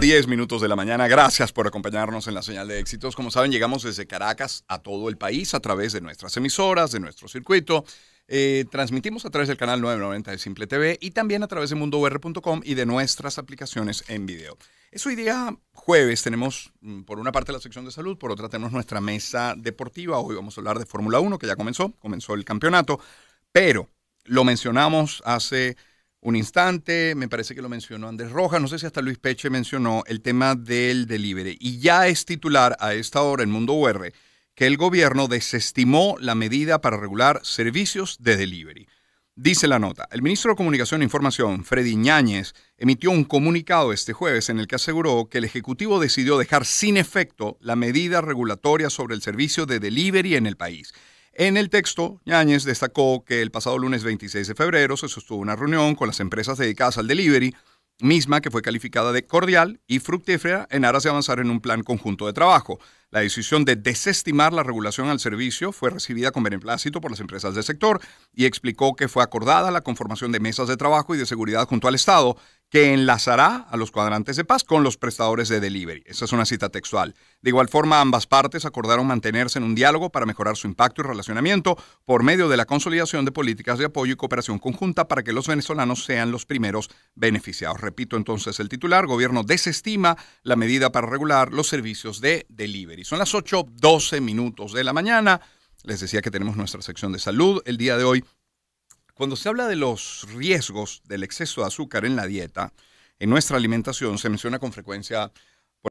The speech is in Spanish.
10 minutos de la mañana. Gracias por acompañarnos en la señal de éxitos. Como saben, llegamos desde Caracas a todo el país a través de nuestras emisoras, de nuestro circuito. Eh, transmitimos a través del canal 990 de Simple TV y también a través de mundovr.com y de nuestras aplicaciones en video. Es hoy día jueves, tenemos mm, por una parte la sección de salud, por otra tenemos nuestra mesa deportiva. Hoy vamos a hablar de Fórmula 1, que ya comenzó, comenzó el campeonato, pero lo mencionamos hace un instante, me parece que lo mencionó Andrés Rojas, no sé si hasta Luis Peche mencionó el tema del delivery. Y ya es titular a esta hora en Mundo UR que el gobierno desestimó la medida para regular servicios de delivery. Dice la nota, el ministro de Comunicación e Información, Freddy Ñáñez, emitió un comunicado este jueves en el que aseguró que el Ejecutivo decidió dejar sin efecto la medida regulatoria sobre el servicio de delivery en el país en el texto, Ñáñez destacó que el pasado lunes 26 de febrero se sostuvo una reunión con las empresas dedicadas al delivery, misma que fue calificada de cordial y fructífera en aras de avanzar en un plan conjunto de trabajo. La decisión de desestimar la regulación al servicio fue recibida con beneplácito por las empresas del sector y explicó que fue acordada la conformación de mesas de trabajo y de seguridad junto al Estado, que enlazará a los cuadrantes de paz con los prestadores de delivery. Esa es una cita textual. De igual forma, ambas partes acordaron mantenerse en un diálogo para mejorar su impacto y relacionamiento por medio de la consolidación de políticas de apoyo y cooperación conjunta para que los venezolanos sean los primeros beneficiados. Repito entonces el titular, gobierno desestima la medida para regular los servicios de delivery. Son las 8.12 minutos de la mañana. Les decía que tenemos nuestra sección de salud el día de hoy cuando se habla de los riesgos del exceso de azúcar en la dieta, en nuestra alimentación, se menciona con frecuencia